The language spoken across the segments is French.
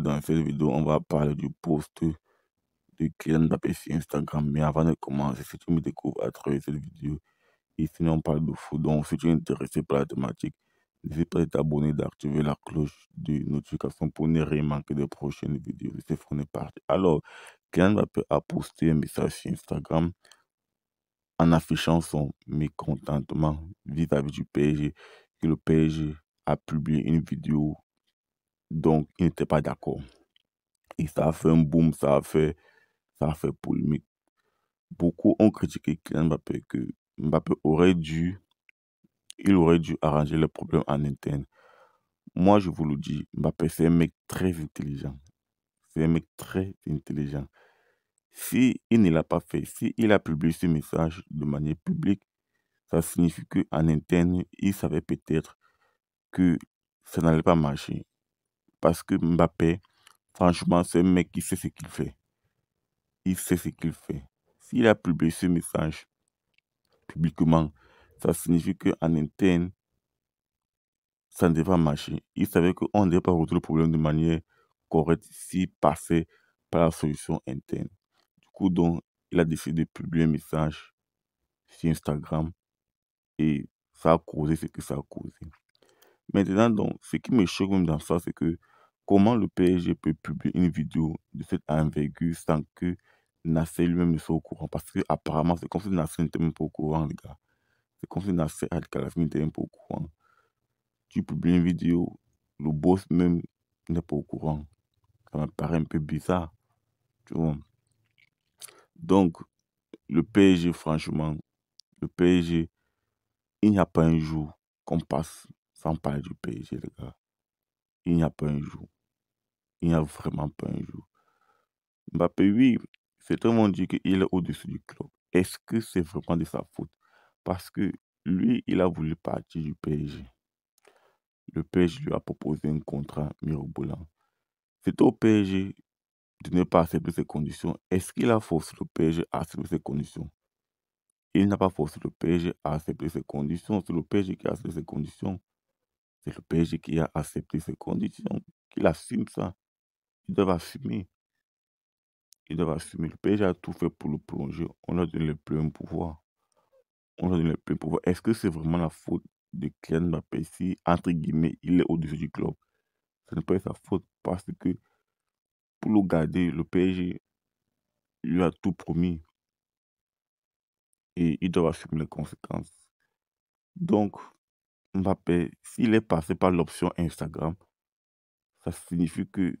Dans cette vidéo, on va parler du post de Kylian Mbappé sur Instagram. Mais avant de commencer, si tu me découvres à travers cette vidéo, ici on parle de foot. Donc, si tu es intéressé par la thématique, n'hésite pas à t'abonner, d'activer la cloche de notification pour ne rien manquer des prochaines vidéos. C'est parti. Alors, Kylian Mbappé a posté un message sur Instagram en affichant son mécontentement vis-à-vis du PSG, que le PSG a publié une vidéo donc, ils n'étaient pas d'accord. Et ça a fait un boom, ça a fait, ça a fait polémique. Beaucoup ont critiqué Kylian Mbappé que Mbappé aurait dû, il aurait dû arranger le problème en interne. Moi, je vous le dis, Mbappé, c'est un mec très intelligent. C'est un mec très intelligent. Si il ne l'a pas fait, si il a publié ce message de manière publique, ça signifie qu'en interne, il savait peut-être que ça n'allait pas marcher parce que Mbappé, franchement, c'est un mec, qui sait ce qu'il fait. Il sait ce qu'il fait. S'il a publié ce message publiquement, ça signifie qu'en interne, ça ne devait pas marcher. Il savait qu'on ne devait pas résoudre le problème de manière correcte s'il passait par la solution interne. Du coup, donc, il a décidé de publier un message sur Instagram et ça a causé ce que ça a causé. Maintenant, donc, ce qui me choque même dans ça, c'est que Comment le PSG peut publier une vidéo de cette envergure sans que Nasser lui-même ne soit au courant Parce que apparemment, c'est comme si Nasser n'était même pas au courant, les gars. C'est comme si Nasser Al-Khalafi n'était même pas au courant. Tu publies une vidéo, le boss même n'est pas au courant. Ça me paraît un peu bizarre. Tu vois. Donc, le PSG, franchement, le PSG, il n'y a pas un jour qu'on passe sans parler du PSG, les gars. Il n'y a pas un jour il n'y a vraiment pas un jour. Mbappé, oui, c'est un dire qu'il est au-dessus du club. Est-ce que c'est vraiment de sa faute Parce que lui, il a voulu partir du PSG. Le PSG lui a proposé un contrat mirobolant. C'est au PSG de ne pas accepter ses conditions. Est-ce qu'il a forcé le PSG à accepter ses conditions Il n'a pas forcé le PSG à accepter ses conditions. C'est le PSG qui a accepté ses conditions. C'est le PSG qui a accepté ses conditions, qu'il assume ça. Il doivent assumer. Il doivent assumer. Le PSG a tout fait pour le prolonger. On a donné le plein pouvoir. On a donné le plein pouvoir. Est-ce que c'est vraiment la faute de Kylian Mbappé si, entre guillemets, il est au-dessus du club Ce n'est pas sa faute parce que pour le garder, le PSG lui a tout promis. Et il doit assumer les conséquences. Donc, Mbappé, s'il est passé par l'option Instagram, ça signifie que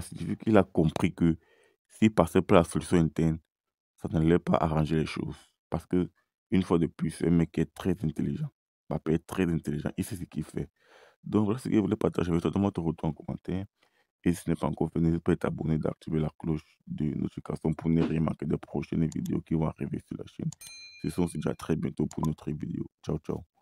ça signifie qu'il a compris que s'il passait par la solution interne, ça ne n'allait pas arranger les choses. Parce que, une fois de plus, c'est un mec est très intelligent. Mbappé est très intelligent. Il sait ce qu'il fait. Donc, voilà ce que je voulais partager avec toi. Donne-moi ton en commentaire. Et si ce n'est pas encore fait, n'hésite pas à t'abonner, d'activer la cloche de notification pour ne rien manquer des prochaines vidéos qui vont arriver sur la chaîne. Ce sont déjà très bientôt pour notre vidéo. Ciao, ciao.